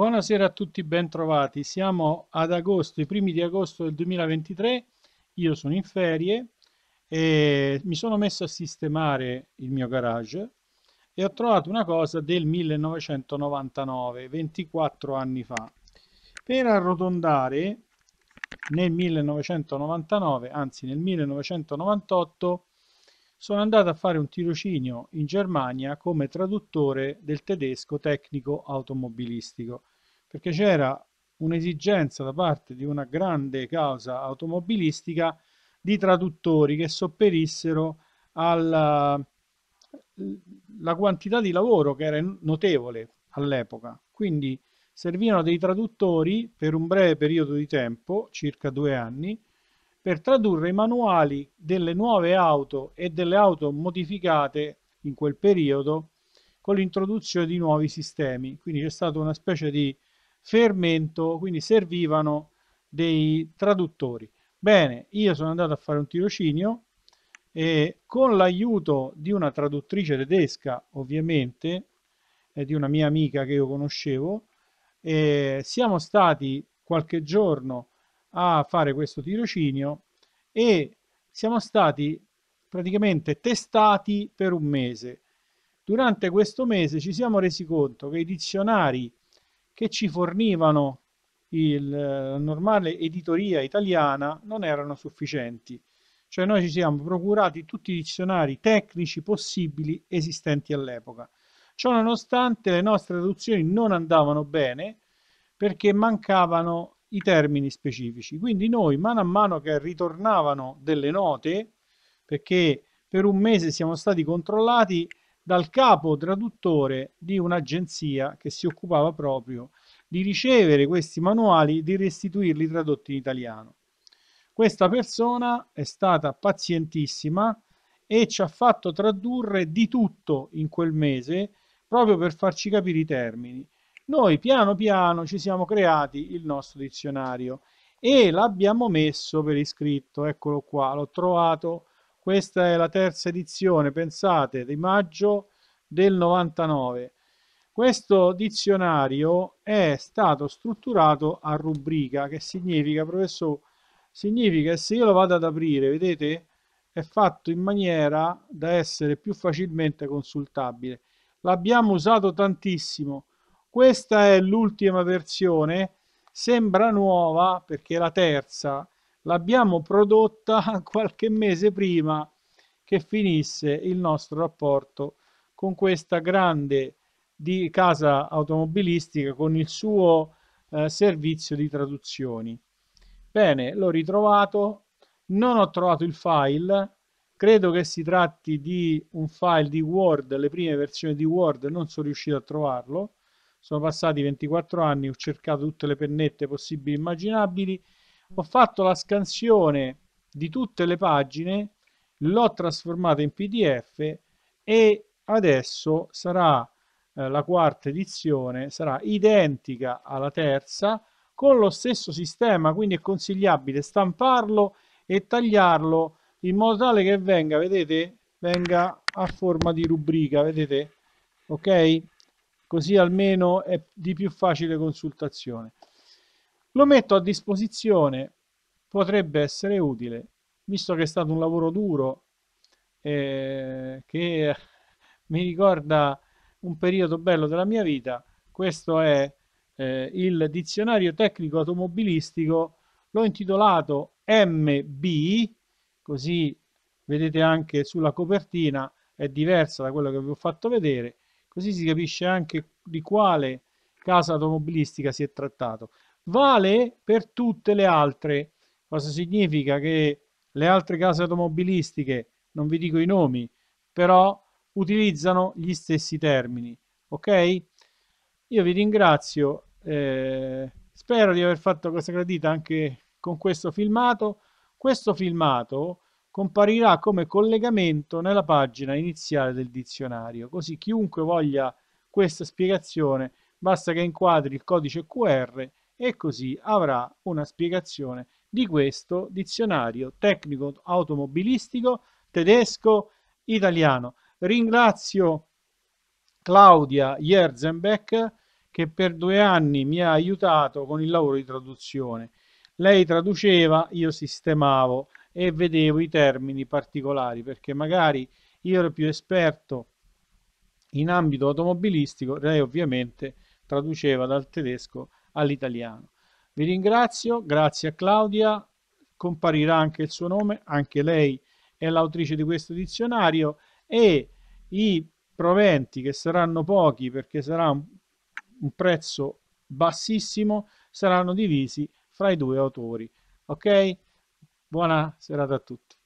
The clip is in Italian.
Buonasera a tutti, bentrovati. Siamo ad agosto, i primi di agosto del 2023. Io sono in ferie e mi sono messo a sistemare il mio garage e ho trovato una cosa del 1999, 24 anni fa. Per arrotondare nel 1999, anzi nel 1998, sono andato a fare un tirocinio in Germania come traduttore del tedesco tecnico automobilistico perché c'era un'esigenza da parte di una grande causa automobilistica di traduttori che sopperissero alla quantità di lavoro che era notevole all'epoca. Quindi servivano dei traduttori per un breve periodo di tempo, circa due anni, per tradurre i manuali delle nuove auto e delle auto modificate in quel periodo con l'introduzione di nuovi sistemi. Quindi c'è stata una specie di fermento, quindi servivano dei traduttori. Bene, io sono andato a fare un tirocinio e con l'aiuto di una traduttrice tedesca, ovviamente, e di una mia amica che io conoscevo, eh, siamo stati qualche giorno a fare questo tirocinio e siamo stati praticamente testati per un mese. Durante questo mese ci siamo resi conto che i dizionari che ci fornivano il, la eh, normale editoria italiana non erano sufficienti. Cioè noi ci siamo procurati tutti i dizionari tecnici possibili esistenti all'epoca. Ciò nonostante le nostre traduzioni non andavano bene perché mancavano i termini specifici. Quindi noi mano a mano che ritornavano delle note, perché per un mese siamo stati controllati dal capo traduttore di un'agenzia che si occupava proprio di ricevere questi manuali, e di restituirli tradotti in italiano. Questa persona è stata pazientissima e ci ha fatto tradurre di tutto in quel mese proprio per farci capire i termini. Noi piano piano ci siamo creati il nostro dizionario e l'abbiamo messo per iscritto, eccolo qua, l'ho trovato questa è la terza edizione, pensate, di maggio del 99. Questo dizionario è stato strutturato a rubrica, che significa, professore, significa che se io lo vado ad aprire, vedete, è fatto in maniera da essere più facilmente consultabile. L'abbiamo usato tantissimo. Questa è l'ultima versione, sembra nuova perché è la terza, l'abbiamo prodotta qualche mese prima che finisse il nostro rapporto con questa grande di casa automobilistica con il suo eh, servizio di traduzioni. Bene, l'ho ritrovato, non ho trovato il file, credo che si tratti di un file di Word, le prime versioni di Word non sono riuscito a trovarlo, sono passati 24 anni, ho cercato tutte le pennette possibili e immaginabili ho fatto la scansione di tutte le pagine, l'ho trasformata in PDF e adesso sarà eh, la quarta edizione, sarà identica alla terza con lo stesso sistema, quindi è consigliabile stamparlo e tagliarlo in modo tale che venga, vedete, venga a forma di rubrica, vedete, ok? Così almeno è di più facile consultazione. Lo metto a disposizione, potrebbe essere utile, visto che è stato un lavoro duro, eh, che mi ricorda un periodo bello della mia vita. Questo è eh, il dizionario tecnico automobilistico, l'ho intitolato MB, così vedete anche sulla copertina, è diversa da quello che vi ho fatto vedere, così si capisce anche di quale casa automobilistica si è trattato vale per tutte le altre. Cosa significa che le altre case automobilistiche, non vi dico i nomi, però utilizzano gli stessi termini. Ok? Io vi ringrazio, eh, spero di aver fatto questa gradita anche con questo filmato. Questo filmato comparirà come collegamento nella pagina iniziale del dizionario, così chiunque voglia questa spiegazione basta che inquadri il codice QR e così avrà una spiegazione di questo dizionario tecnico automobilistico tedesco italiano. Ringrazio Claudia Jerzenbeck che per due anni mi ha aiutato con il lavoro di traduzione. Lei traduceva, io sistemavo e vedevo i termini particolari perché magari io ero più esperto in ambito automobilistico, lei ovviamente traduceva dal tedesco all'italiano. Vi ringrazio, grazie a Claudia, comparirà anche il suo nome, anche lei è l'autrice di questo dizionario e i proventi che saranno pochi perché sarà un, prezzo bassissimo saranno divisi fra i due autori. Ok? Buona serata a tutti.